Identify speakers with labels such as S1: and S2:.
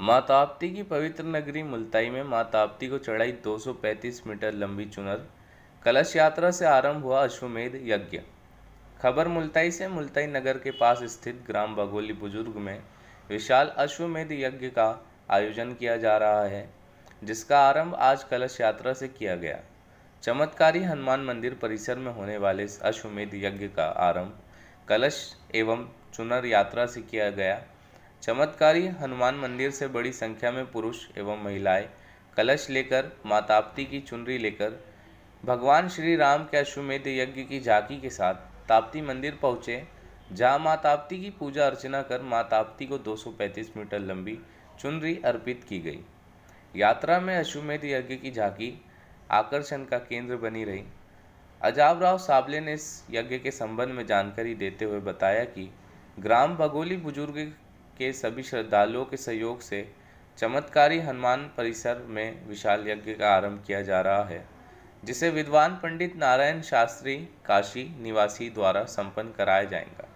S1: माँ ताप्ती की पवित्र नगरी मुल्ताई में माँ ताप्ती को चढ़ाई 235 मीटर लंबी चुनर कलश यात्रा से आरंभ हुआ अश्वमेध यज्ञ खबर मुल्ताई से मुल्ताई नगर के पास स्थित ग्राम बघोली बुजुर्ग में विशाल अश्वमेध यज्ञ का आयोजन किया जा रहा है जिसका आरंभ आज कलश यात्रा से किया गया चमत्कारी हनुमान मंदिर परिसर में होने वाले इस अश्वमेध यज्ञ का आरंभ कलश एवं चुनर यात्रा से किया गया चमत्कारी हनुमान मंदिर से बड़ी संख्या में पुरुष एवं महिलाएं कलश लेकर माताप्ती की चुनरी लेकर भगवान श्री राम के अश्वमेध यज्ञ की झांकी के साथ ताप्ती मंदिर पहुँचे जहाँ माताप्ती की पूजा अर्चना कर माताप्ती को 235 मीटर लंबी चुनरी अर्पित की गई यात्रा में अश्वमेध यज्ञ की झांकी आकर्षण का केंद्र बनी रही अजाबराव साबले ने इस यज्ञ के संबंध में जानकारी देते हुए बताया कि ग्राम भगोली बुजुर्ग के सभी श्रद्धालुओं के सहयोग से चमत्कारी हनुमान परिसर में विशाल यज्ञ का आरंभ किया जा रहा है जिसे विद्वान पंडित नारायण शास्त्री काशी निवासी द्वारा संपन्न कराया जाएगा